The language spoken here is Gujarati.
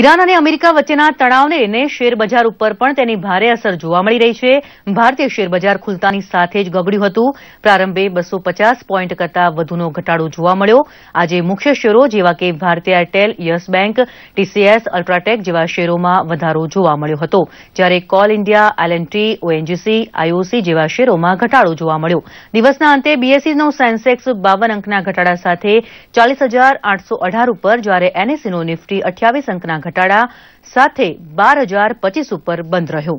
ઈરાન અને અમેરિકા વચ્ચેના તણાવને લઈને શેરબજાર ઉપર પણ તેની ભારે અસર જોવા મળી રહી છે ભારતીય શેરબજાર ખુલતાની સાથે જ ગગડ્યું હતું પ્રારંભે બસો પોઈન્ટ કરતાં વધુનો ઘટાડો જોવા મળ્યો આજે મુખ્ય શેરો જેવા કે ભારતીય Airtel Yes Bank TCS UltraTech જેવા શેરોમાં વધારો જોવા મળ્યો હતો જ્યારે Coal India LNT ONGC IOC જેવા શેરોમાં ઘટાડો જોવા મળ્યો દિવસના અંતે બીએસસીનો સેન્સેક્સ બાવન અંકના ઘટાડા સાથે ચાલીસ ઉપર જ્યારે એનએસસીનો નિફ્ટી અઠ્યાવીસ અંકના ઘટાડા સાથે બાર હજાર પચીસ ઉપર બંધ રહ્યો